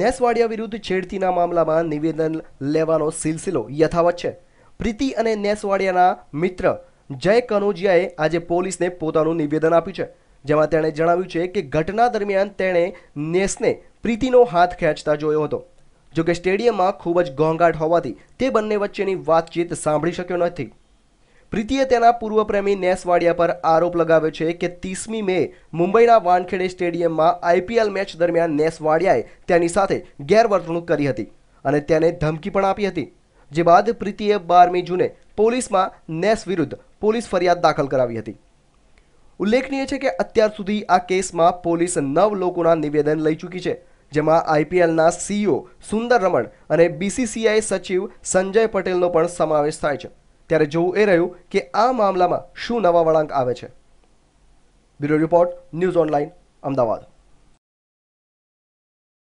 નેસવાડિયા વિરુદ્ધ છેડતીના મામલામાં નિવેદન લેવાનો સિલસિલો યથાવત છે પ્રીતિ અને નેસવાડિયાના મિત્ર જય કનોજિયાએ આજે પોલીસને પોતાનું નિવેદન આપ્યું છે જેમાં તેણે જણાવ્યું છે કે ઘટના દરમિયાન તેણે નેસને પ્રીતિનો હાથ ખેંચતા જોયો હતો જોકે સ્ટેડિયમમાં ખૂબ જ ઘોંઘાટ હોવાથી તે બંને વચ્ચેની વાતચીત સાંભળી શક્યો નથી પ્રીતિએ તેના પૂર્વ પ્રેમી નેસવાડિયા પર આરોપ લગાવ્યો છે કે ત્રીસમી મે મુંબઈના વાનખેડે સ્ટેડિયમમાં આઈપીએલ મેચ દરમિયાન નેસવાડિયાએ તેની સાથે ગેરવર્તણૂક કરી હતી અને તેને ધમકી પણ આપી હતી જે બાદ પ્રીતિએ બારમી જૂને પોલીસમાં નેસ વિરુદ્ધ પોલીસ ફરિયાદ દાખલ કરાવી હતી ઉલ્લેખનીય છે કે અત્યાર સુધી આ કેસમાં પોલીસ નવ લોકોના નિવેદન લઈ ચૂકી છે જેમાં આઈપીએલના સીઈઓ સુંદર રમણ અને બીસીસીઆઈ સચિવ સંજય પટેલનો પણ સમાવેશ થાય છે ત્યારે જોવું એ રહ્યું કે આ મામલામાં શું નવા વળાંક આવે છે bureau report news online Ahmedabad